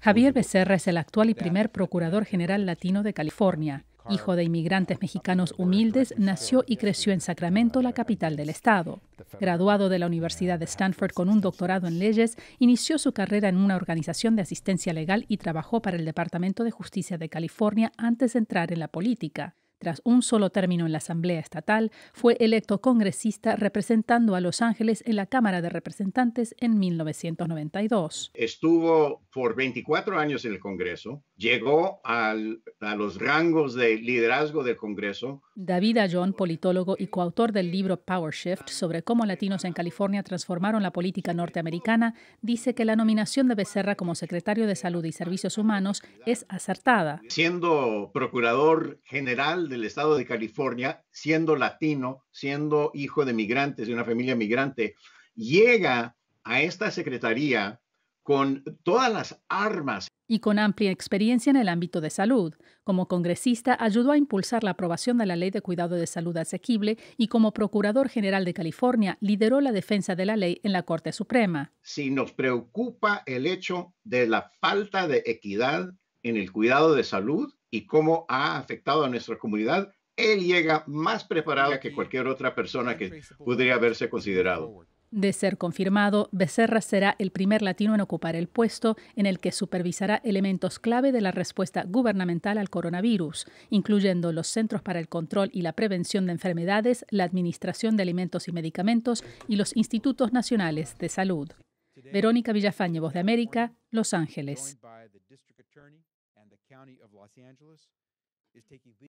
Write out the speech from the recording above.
Javier Becerra es el actual y primer procurador general latino de California. Hijo de inmigrantes mexicanos humildes, nació y creció en Sacramento, la capital del estado. Graduado de la Universidad de Stanford con un doctorado en leyes, inició su carrera en una organización de asistencia legal y trabajó para el Departamento de Justicia de California antes de entrar en la política. Tras un solo término en la Asamblea Estatal, fue electo congresista representando a Los Ángeles en la Cámara de Representantes en 1992. Estuvo por 24 años en el Congreso llegó a los rangos de liderazgo del Congreso. David Ayón, politólogo y coautor del libro Power Shift sobre cómo latinos en California transformaron la política norteamericana, dice que la nominación de Becerra como secretario de Salud y Servicios Humanos es acertada. Siendo procurador general del estado de California, siendo latino, siendo hijo de migrantes, de una familia migrante, llega a esta secretaría con todas las armas y con amplia experiencia en el ámbito de salud. Como congresista ayudó a impulsar la aprobación de la Ley de Cuidado de Salud Asequible y como Procurador General de California lideró la defensa de la ley en la Corte Suprema. Si nos preocupa el hecho de la falta de equidad en el cuidado de salud y cómo ha afectado a nuestra comunidad, él llega más preparado que cualquier otra persona que podría haberse considerado. De ser confirmado, Becerra será el primer latino en ocupar el puesto en el que supervisará elementos clave de la respuesta gubernamental al coronavirus, incluyendo los Centros para el Control y la Prevención de Enfermedades, la Administración de Alimentos y Medicamentos y los Institutos Nacionales de Salud. Verónica Villafañe, Voz de América, Los Ángeles.